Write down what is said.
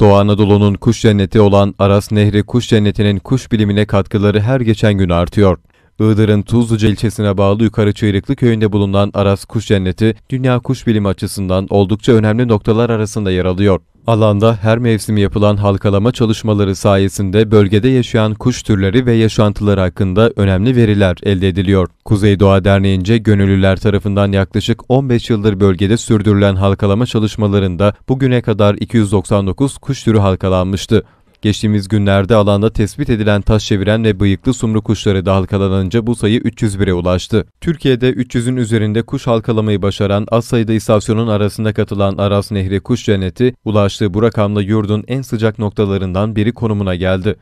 Doğu Anadolu'nun kuş cenneti olan Aras Nehri Kuş Cenneti'nin kuş bilimine katkıları her geçen gün artıyor. Iğdır'ın Tuzluca ilçesine bağlı Yukarı Çığırıklı köyünde bulunan Aras Kuş Cenneti, dünya kuş bilimi açısından oldukça önemli noktalar arasında yer alıyor. Alanda her mevsimi yapılan halkalama çalışmaları sayesinde bölgede yaşayan kuş türleri ve yaşantıları hakkında önemli veriler elde ediliyor. Kuzey Doğa Derneği'nce gönüllüler tarafından yaklaşık 15 yıldır bölgede sürdürülen halkalama çalışmalarında bugüne kadar 299 kuş türü halkalanmıştı. Geçtiğimiz günlerde alanda tespit edilen taş çeviren ve bıyıklı sumru kuşları da bu sayı 301'e ulaştı. Türkiye'de 300'ün üzerinde kuş halkalamayı başaran az sayıda istasyonun arasında katılan Aras Nehri Kuş Cenneti, ulaştığı bu rakamla yurdun en sıcak noktalarından biri konumuna geldi.